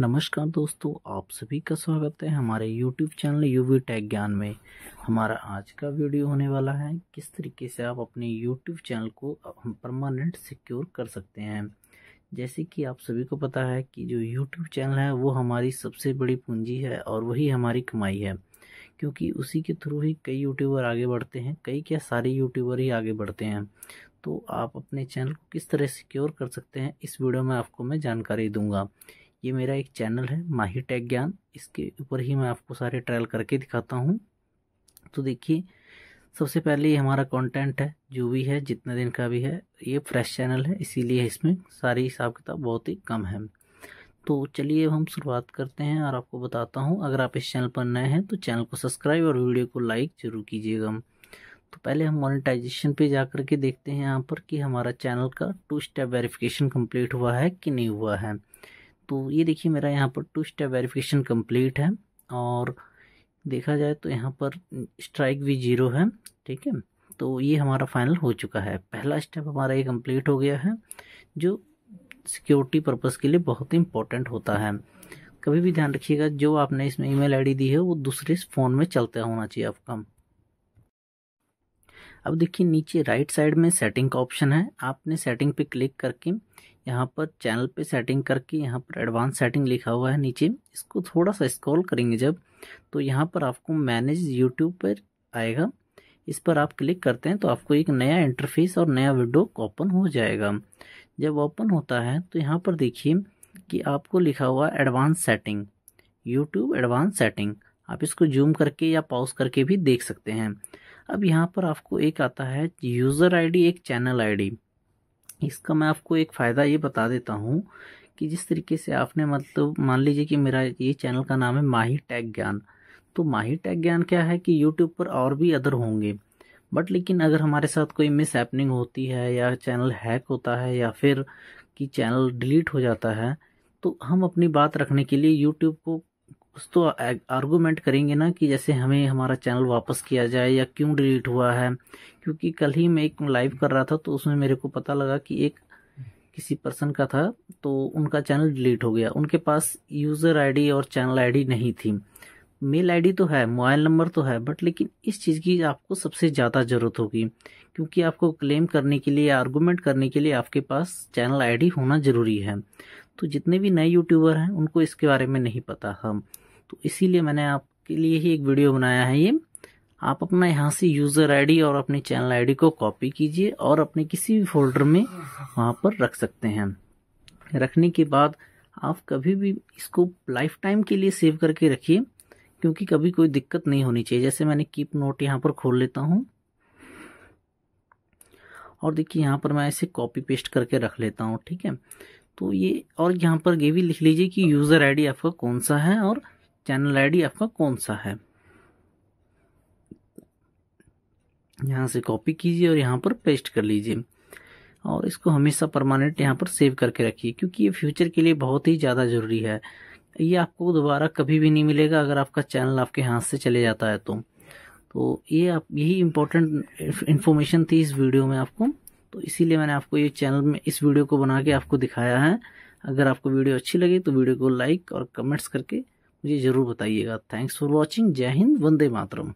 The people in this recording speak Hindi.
नमस्कार दोस्तों आप सभी का स्वागत है हमारे YouTube चैनल यूवी टैग ज्ञान में हमारा आज का वीडियो होने वाला है किस तरीके से आप अपने YouTube चैनल को परमानेंट सिक्योर कर सकते हैं जैसे कि आप सभी को पता है कि जो YouTube चैनल है वो हमारी सबसे बड़ी पूंजी है और वही हमारी कमाई है क्योंकि उसी के थ्रू ही कई यूट्यूबर आगे बढ़ते हैं कई क्या सारे यूट्यूबर ही आगे बढ़ते हैं तो आप अपने चैनल को किस तरह सिक्योर कर सकते हैं इस वीडियो में आपको मैं जानकारी दूंगा ये मेरा एक चैनल है माही टैग ज्ञान इसके ऊपर ही मैं आपको सारे ट्रायल करके दिखाता हूँ तो देखिए सबसे पहले ये हमारा कंटेंट है जो भी है जितने दिन का भी है ये फ्रेश चैनल है इसीलिए इसमें सारी हिसाब किताब बहुत ही कम है तो चलिए हम शुरुआत करते हैं और आपको बताता हूँ अगर आप इस चैनल पर नए हैं तो चैनल को सब्सक्राइब और वीडियो को लाइक ज़रूर कीजिएगा तो पहले हम मोनेटाइजेशन पे जा कर के देखते हैं यहाँ पर कि हमारा चैनल का टू स्टेप वेरिफिकेशन कंप्लीट हुआ है कि नहीं हुआ है तो ये देखिए मेरा यहाँ पर टू स्टेप वेरिफिकेशन कंप्लीट है और देखा जाए तो यहाँ पर स्ट्राइक भी जीरो है ठीक है तो ये हमारा फाइनल हो चुका है पहला स्टेप हमारा ये कंप्लीट हो गया है जो सिक्योरिटी पर्पज़ के लिए बहुत ही इंपॉर्टेंट होता है कभी भी ध्यान रखिएगा जो आपने इसमें ईमेल आईडी दी है वो दूसरे फ़ोन में चलते होना चाहिए आपका अब देखिए नीचे राइट साइड में सेटिंग का ऑप्शन है आपने सेटिंग पे क्लिक करके यहाँ पर चैनल पे सेटिंग करके यहाँ पर एडवांस सेटिंग लिखा हुआ है नीचे इसको थोड़ा सा स्क्रॉल करेंगे जब तो यहाँ पर आपको मैनेज यूट्यूब पर आएगा इस पर आप क्लिक करते हैं तो आपको एक नया इंटरफेस और नया विंडो ओपन हो जाएगा जब ओपन होता है तो यहाँ पर देखिए कि आपको लिखा हुआ advance setting YouTube advance setting आप इसको जूम करके या पॉज करके भी देख सकते हैं अब यहाँ पर आपको एक आता है यूज़र आईडी एक चैनल आईडी इसका मैं आपको एक फ़ायदा ये बता देता हूँ कि जिस तरीके से आपने मतलब मान लीजिए कि मेरा ये चैनल का नाम है माही टैग ज्ञान तो माही टैग ज्ञान क्या है कि यूट्यूब पर और भी अदर होंगे बट लेकिन अगर हमारे साथ कोई मिस हैपनिंग होती है या चैनल हैक होता है या फिर कि चैनल डिलीट हो जाता है तो हम अपनी बात रखने के लिए यूट्यूब को उस तो आर्गूमेंट करेंगे ना कि जैसे हमें हमारा चैनल वापस किया जाए या क्यों डिलीट हुआ है क्योंकि कल ही मैं एक लाइव कर रहा था तो उसमें मेरे को पता लगा कि एक किसी पर्सन का था तो उनका चैनल डिलीट हो गया उनके पास यूज़र आईडी और चैनल आईडी नहीं थी मेल आईडी तो है मोबाइल नंबर तो है बट लेकिन इस चीज़ की आपको सबसे ज़्यादा ज़रूरत होगी क्योंकि आपको क्लेम करने के लिए आर्गूमेंट करने के लिए आपके पास चैनल आईडी होना ज़रूरी है तो जितने भी नए यूट्यूबर हैं उनको इसके बारे में नहीं पता हम तो इसीलिए मैंने आपके लिए ही एक वीडियो बनाया है ये आप अपना यहाँ से यूज़र आईडी और अपने चैनल आईडी को कॉपी कीजिए और अपने किसी भी फोल्डर में वहाँ पर रख सकते हैं रखने के बाद आप कभी भी इसको लाइफ टाइम के लिए सेव करके रखिए क्योंकि कभी कोई दिक्कत नहीं होनी चाहिए जैसे मैंने कीप नोट यहाँ पर खोल लेता हूँ और देखिए यहाँ पर मैं इसे कॉपी पेस्ट करके रख लेता हूँ ठीक है तो ये और यहाँ पर ये भी लिख लीजिए कि यूज़र आईडी आपका कौन सा है और चैनल आईडी आपका कौन सा है यहाँ से कॉपी कीजिए और यहाँ पर पेस्ट कर लीजिए और इसको हमेशा परमानेंट यहाँ पर सेव करके रखिए क्योंकि ये फ्यूचर के लिए बहुत ही ज़्यादा ज़रूरी है ये आपको दोबारा कभी भी नहीं मिलेगा अगर आपका चैनल आपके हाथ से चले जाता है तो तो ये आप यही इम्पोर्टेंट इन्फॉर्मेशन थी इस वीडियो में आपको तो इसीलिए मैंने आपको ये चैनल में इस वीडियो को बना के आपको दिखाया है अगर आपको वीडियो अच्छी लगी तो वीडियो को लाइक और कमेंट्स करके मुझे ज़रूर बताइएगा थैंक्स फॉर वॉचिंग जय हिंद वंदे मातरम